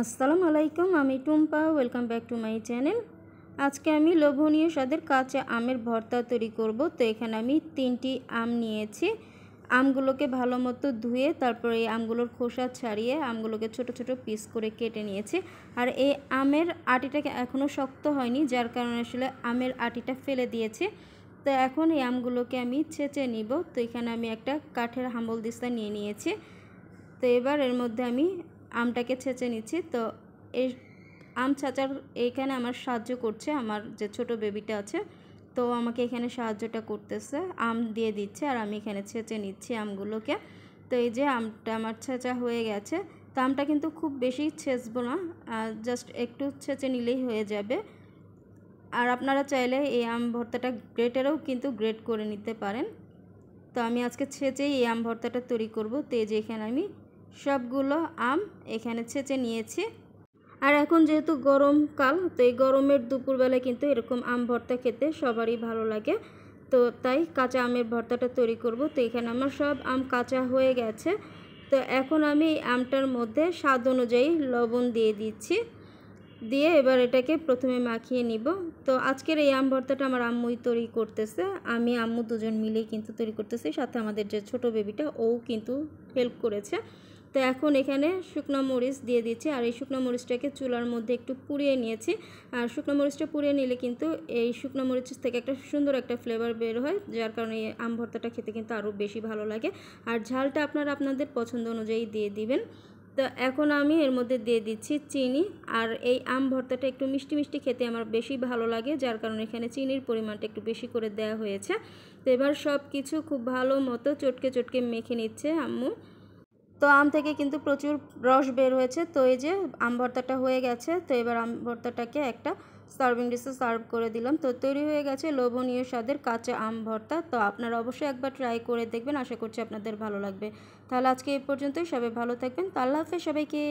আসসালামু আলাইকুম আমি Tumpa welcome back to my channel আজকে আমি লোভনীয় স্বাদের কাঁচা আমের ভর্তা তৈরি করব তো এখানে আমি তিনটি আম নিয়েছি আমগুলোকে ভালো মতো ধুয়ে তারপরে এই আমগুলোর খোসা ছাড়িয়ে আমগুলোকে ছোট ছোট পিস করে কেটে নিয়েছি আর এই আমের আটিটাকে এখনও শক্ত হয়নি যার কারণে আসলে আমের আটিটা ফেলে দিয়েছে তো এখন এই আমগুলোকে আমি ছেঁচে নিব তো এখানে আমি একটা কাঠের হাম্বল দিস্তা নিয়ে নিয়েছি তো এবার এর মধ্যে আমি আমটাকে ছেঁচে নিচ্ছি তো এই আম ছাঁচার এইখানে আমার সাহায্য করছে আমার যে ছোট বেবিটা আছে তো আমাকে এখানে সাহায্যটা করতেছে আম দিয়ে দিচ্ছে আর আমি এখানে ছেঁচে নিচ্ছি আমগুলোকে তো এই যে আমটা আমার ছেঁচা হয়ে গেছে তো আমটা কিন্তু খুব বেশি ছেঁচবো না জাস্ট একটু ছেঁচে নিলেই হয়ে যাবে আর আপনারা চাইলে এই আম ভর্তাটা গ্রেটেরও কিন্তু গ্রেট করে নিতে পারেন তো আমি আজকে ছেঁচেই এই আম ভর্তাটা তৈরি করব তো এই যে এখানে আমি সবগুলো আম এখানে ছেঁচে নিয়েছি আর এখন যেহেতু গরমকাল তো এই গরমের দুপুরবেলা কিন্তু এরকম আম ভর্তা খেতে সবারই ভালো লাগে তো তাই কাঁচা আমের ভর্তাটা তৈরি করব তো এখানে আমার সব আম কাঁচা হয়ে গেছে তো এখন আমি এই আমটার মধ্যে স্বাদ অনুযায়ী লবণ দিয়ে দিচ্ছি দিয়ে এবার এটাকে প্রথমে মাখিয়ে নিব তো আজকের এই আম ভর্তাটা আমার আম্মুই তৈরি করতেছে আমি আম্মু দুজন মিলেই কিন্তু তৈরি করতেছি সাথে আমাদের যে ছোট বেবিটা ও কিন্তু হেল্প করেছে তো এখন এখানে শুকনো মরিচ দিয়ে দিচ্ছি আর এই শুকনো মরিচটাকে চুলার মধ্যে একটু পুড়িয়ে নিয়েছি আর শুকনো মরিচটা পুড়িয়ে নিলে কিন্তু এই শুকনো মরিচ থেকে একটা সুন্দর একটা ফ্লেভার বের হয় যার কারণে এই আম ভর্তাটা খেতে কিন্তু আরও বেশি ভালো লাগে আর ঝালটা আপনারা আপনাদের পছন্দ অনুযায়ী দিয়ে দিবেন তো এখন আমি এর মধ্যে দিয়ে দিচ্ছি চিনি আর এই আম ভর্তাটা একটু মিষ্টি মিষ্টি খেতে আমার বেশি ভালো লাগে যার কারণে এখানে চিনির পরিমাণটা একটু বেশি করে দেওয়া হয়েছে তো এবার সব কিছু খুব ভালো মতো চটকে চটকে মেখে নিচ্ছে আম্মু তো আম থেকে কিন্তু প্রচুর রস বের হয়েছে তো এই যে আম ভর্তাটা হয়ে গেছে তো এবার আম ভর্তাটাকে একটা সার্ভিং ডিশে সার্ভ করে দিলাম তো তৈরি হয়ে গেছে লোভনীয় স্বাদের কাঁচা আম ভর্তা তো আপনারা অবশ্যই একবার ট্রাই করে দেখবেন আশা করছি আপনাদের ভালো লাগবে তাহলে আজকে এ পর্যন্তই সবাই ভালো থাকবেন তো আল্লাহ হাফেজ সবাইকে